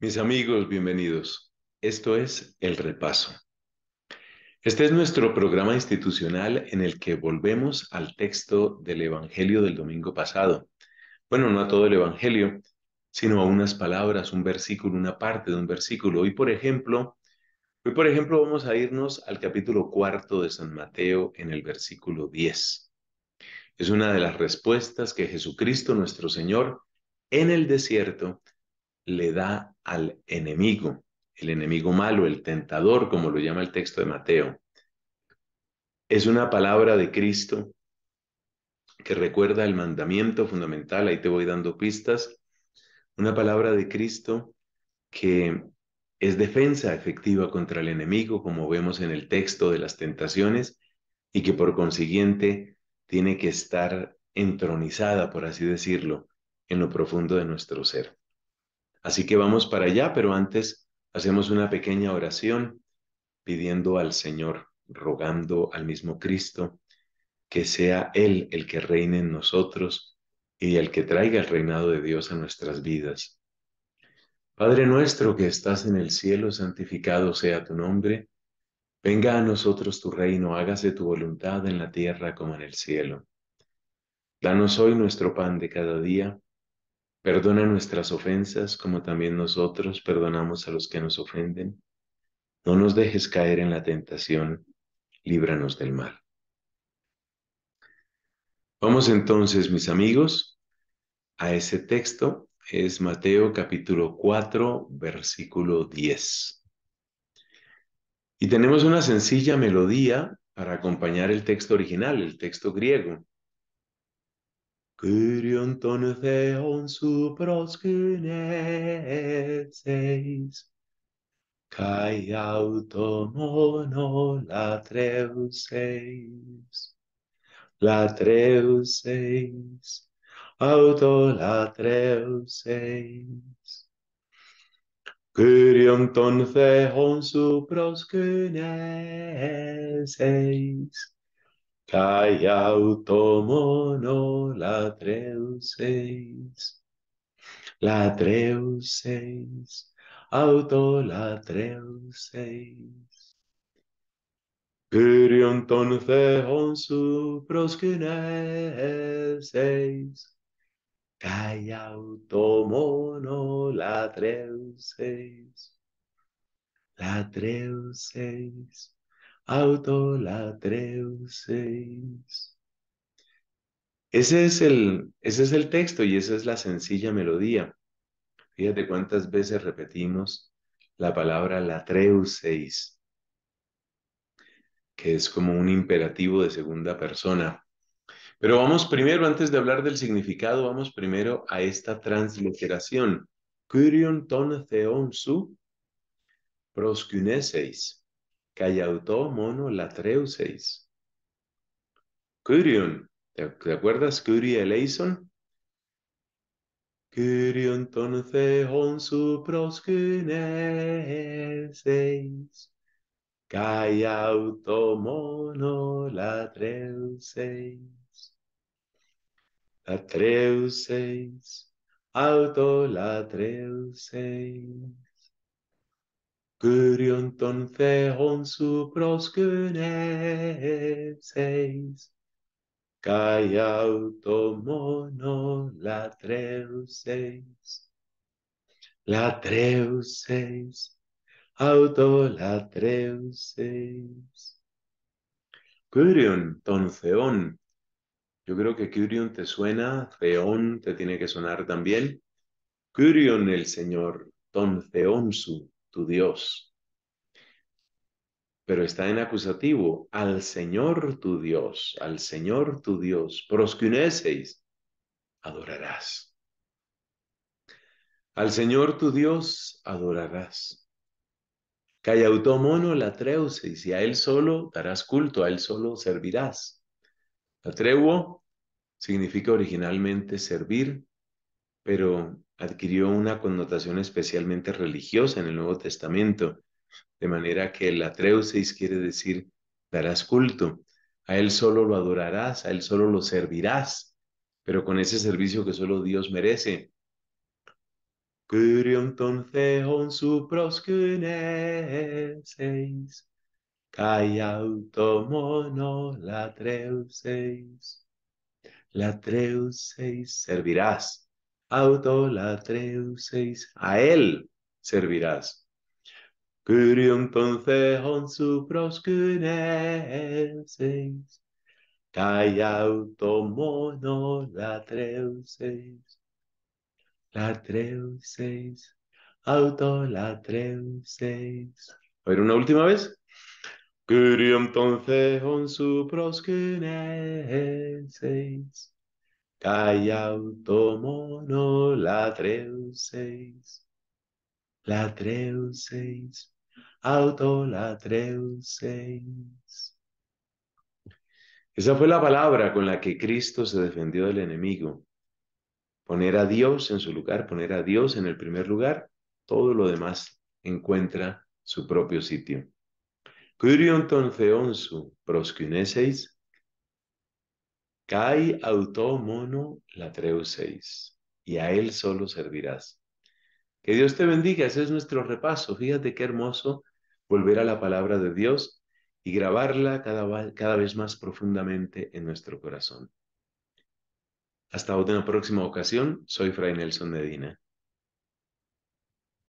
Mis amigos, bienvenidos. Esto es El Repaso. Este es nuestro programa institucional en el que volvemos al texto del Evangelio del domingo pasado. Bueno, no a todo el Evangelio, sino a unas palabras, un versículo, una parte de un versículo. Hoy, por ejemplo, hoy, por ejemplo, vamos a irnos al capítulo cuarto de San Mateo en el versículo 10. Es una de las respuestas que Jesucristo nuestro Señor en el desierto le da al enemigo, el enemigo malo, el tentador, como lo llama el texto de Mateo. Es una palabra de Cristo que recuerda el mandamiento fundamental, ahí te voy dando pistas, una palabra de Cristo que es defensa efectiva contra el enemigo, como vemos en el texto de las tentaciones, y que por consiguiente tiene que estar entronizada, por así decirlo, en lo profundo de nuestro ser. Así que vamos para allá, pero antes hacemos una pequeña oración pidiendo al Señor, rogando al mismo Cristo, que sea Él el que reine en nosotros y el que traiga el reinado de Dios a nuestras vidas. Padre nuestro que estás en el cielo, santificado sea tu nombre. Venga a nosotros tu reino, hágase tu voluntad en la tierra como en el cielo. Danos hoy nuestro pan de cada día Perdona nuestras ofensas como también nosotros perdonamos a los que nos ofenden. No nos dejes caer en la tentación, líbranos del mal. Vamos entonces, mis amigos, a ese texto. Es Mateo capítulo 4, versículo 10. Y tenemos una sencilla melodía para acompañar el texto original, el texto griego. Kyrion ton theon su proskyneseis, kai automon o latreuseis, latreuseis, auto latreuseis. Kyrion ton theon su proskyneseis, kai Kai automono la treuseis, la treuseis, auto la treuseis. Kyrion ton theon su proskyneseis, Kai automono la treuseis, la treuseis, autolatreuseis. Ese es el, ese es el texto y esa es la sencilla melodía. Fíjate cuántas veces repetimos la palabra latreuseis, que es como un imperativo de segunda persona. Pero vamos primero, antes de hablar del significado, vamos primero a esta transliteración. Curion ton theon su Cayautó mono latreuseis. Curion, ¿te, acuerdas Curie eleison? Curion ton su su proscuneseis. Cayautó mono latreuseis. Latreuseis, auto latreuseis. Görüntön ton proskönezész, su la treuseis, la treuseis, auto la treuseis. Curion, ton Yo creo que Curion te suena, feón te tiene que sonar también. Curion el señor, ton su tu Dios. Pero está en acusativo, al Señor tu Dios, al Señor tu Dios, proscuneseis, adorarás. Al Señor tu Dios adorarás. mono la treuseis, y a Él solo darás culto, a Él solo servirás. La significa originalmente servir, pero adquirió una connotación especialmente religiosa en el Nuevo Testamento, de manera que el atreusis quiere decir darás culto, a Él solo lo adorarás, a Él solo lo servirás, pero con ese servicio que solo Dios merece. la la servirás autolatreuseis, a él servirás. entonces toncejon su proscuneseis, LATREUS automono latreuseis, latreuseis, autolatreuseis. A ver, una última vez. entonces toncejon su SEIS automono la treuseis, la auto la Esa fue la palabra con la que Cristo se defendió del enemigo. Poner a Dios en su lugar, poner a Dios en el primer lugar, todo lo demás encuentra su propio sitio. Curion proscuneseis mono treu seis y a él solo servirás. Que Dios te bendiga, ese es nuestro repaso. Fíjate qué hermoso volver a la palabra de Dios y grabarla cada, cada vez más profundamente en nuestro corazón. Hasta una próxima ocasión, soy Fray Nelson Medina.